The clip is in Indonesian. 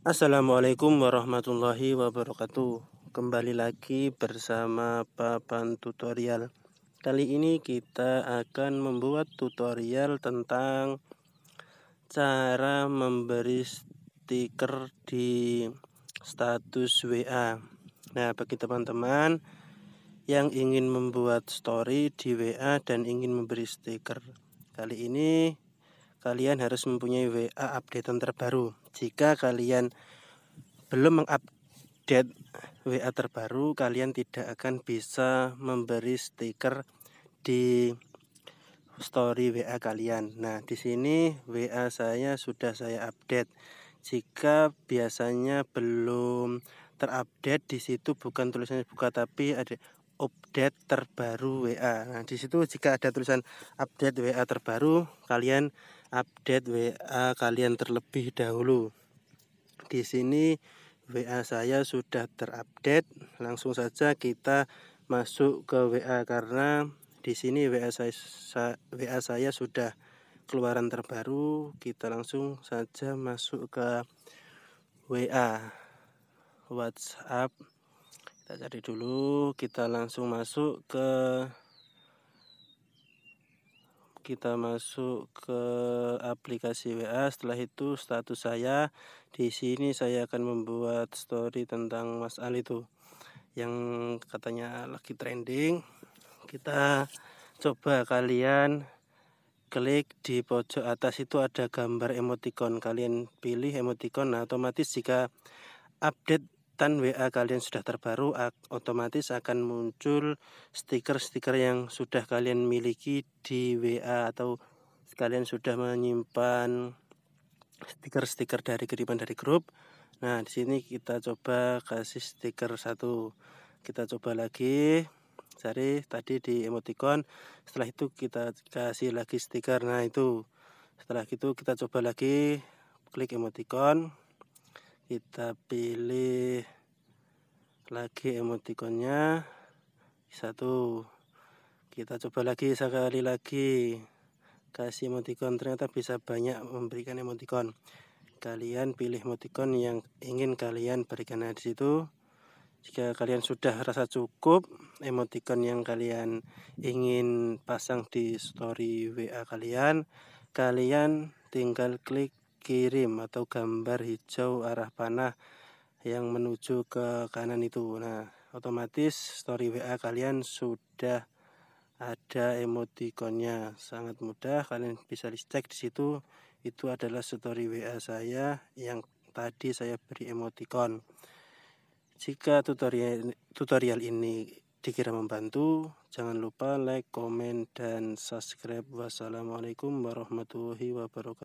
Assalamualaikum warahmatullahi wabarakatuh Kembali lagi bersama Papan Tutorial Kali ini kita akan membuat tutorial tentang Cara memberi stiker di status WA Nah bagi teman-teman yang ingin membuat story di WA dan ingin memberi stiker Kali ini kalian harus mempunyai WA update terbaru jika kalian belum mengupdate WA terbaru kalian tidak akan bisa memberi stiker di story WA kalian. Nah, di sini WA saya sudah saya update. Jika biasanya belum terupdate di situ bukan tulisannya buka tapi ada update terbaru WA. Nah, di situ jika ada tulisan update WA terbaru, kalian update WA kalian terlebih dahulu. Di sini WA saya sudah terupdate. Langsung saja kita masuk ke WA karena di sini WA saya WA saya sudah keluaran terbaru. Kita langsung saja masuk ke WA WhatsApp. Kita cari dulu, kita langsung masuk ke kita masuk ke aplikasi WA setelah itu status saya di sini saya akan membuat story tentang Mas Ali itu yang katanya lagi trending kita coba kalian klik di pojok atas itu ada gambar emoticon kalian pilih emoticon nah otomatis jika update kegiatan WA kalian sudah terbaru otomatis akan muncul stiker-stiker yang sudah kalian miliki di WA atau kalian sudah menyimpan stiker-stiker dari kiriman dari grup. Nah, di sini kita coba kasih stiker satu. Kita coba lagi cari tadi di emoticon. Setelah itu kita kasih lagi stiker. Nah, itu. Setelah itu kita coba lagi klik emoticon kita pilih lagi emotikonnya satu kita coba lagi sekali lagi kasih emoticon ternyata bisa banyak memberikan emoticon kalian pilih emoticon yang ingin kalian berikan di situ jika kalian sudah rasa cukup emoticon yang kalian ingin pasang di story WA kalian kalian tinggal klik kirim atau gambar hijau arah panah yang menuju ke kanan itu nah otomatis story WA kalian sudah ada emoticonnya sangat mudah kalian bisa cek di situ itu adalah story WA saya yang tadi saya beri emoticon jika tutorial tutorial ini dikira membantu jangan lupa like comment dan subscribe wassalamualaikum warahmatullahi wabarakatuh